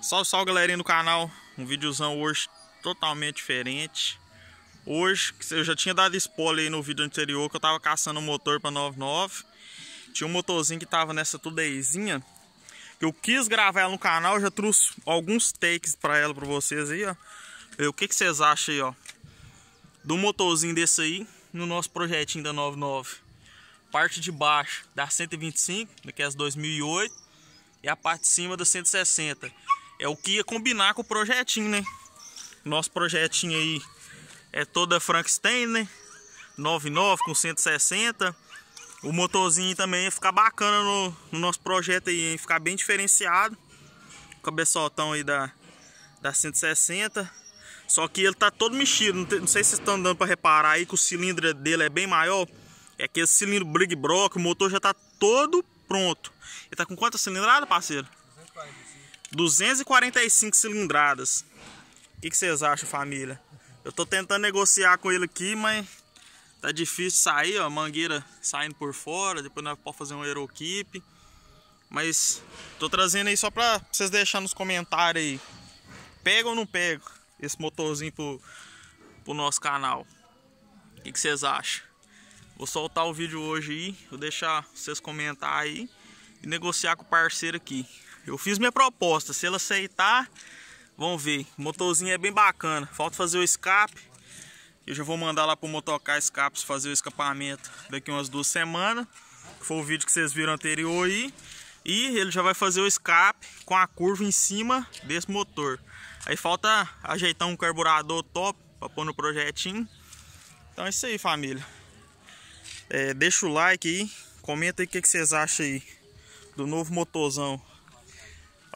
Salve, salve galerinha do canal. Um videozão hoje totalmente diferente. Hoje, eu já tinha dado spoiler aí no vídeo anterior que eu tava caçando um motor pra 99. Tinha um motorzinho que tava nessa tudeizinha. Eu quis gravar ela no canal, eu já trouxe alguns takes pra ela pra vocês aí, ó. O que, que vocês acham aí, ó? Do motorzinho desse aí, no nosso projetinho da 99. Parte de baixo da 125, que é as 2008. E a parte de cima da 160 é o que ia combinar com o projetinho, né? Nosso projetinho aí é toda Frankenstein, né? 99 com 160. O motorzinho também ia ficar bacana no, no nosso projeto aí, hein? ficar bem diferenciado. O cabeçotão aí da, da 160. Só que ele tá todo mexido, não, te, não sei se vocês estão dando para reparar aí que o cilindro dele é bem maior. É que esse cilindro Brig Brock, o motor já tá todo pronto. Ele tá com quantas cilindradas, parceiro? 245. 245 cilindradas. O que, vocês acham, família? Eu tô tentando negociar com ele aqui, mas tá difícil sair, ó. Mangueira saindo por fora, depois nós podemos fazer um aeroquipe. Mas tô trazendo aí só pra vocês deixarem nos comentários aí. Pega ou não pega esse motorzinho pro, pro nosso canal? O que, que vocês acham? Vou soltar o vídeo hoje aí, vou deixar vocês comentar aí e negociar com o parceiro aqui. Eu fiz minha proposta, se ela aceitar, vamos ver. O motorzinho é bem bacana. Falta fazer o escape. Eu já vou mandar lá pro Motocar Escapes fazer o escapamento daqui umas duas semanas. Foi o vídeo que vocês viram anterior aí. E ele já vai fazer o escape com a curva em cima desse motor. Aí falta ajeitar um carburador top para pôr no projetinho. Então é isso aí, família. É, deixa o like aí, comenta aí o que, que vocês acham aí do novo motorzão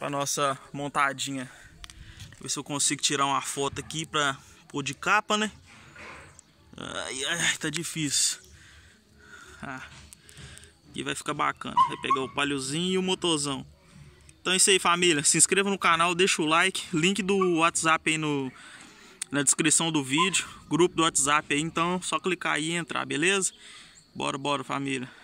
para nossa montadinha. Ver se eu consigo tirar uma foto aqui para pôr de capa, né? Ai, ai, tá difícil. Ah, e vai ficar bacana. Vai pegar o palhozinho e o motorzão. Então é isso aí, família. Se inscreva no canal, deixa o like. Link do WhatsApp aí no, na descrição do vídeo. Grupo do WhatsApp aí. Então, só clicar aí e entrar, beleza? Bora, bora, família.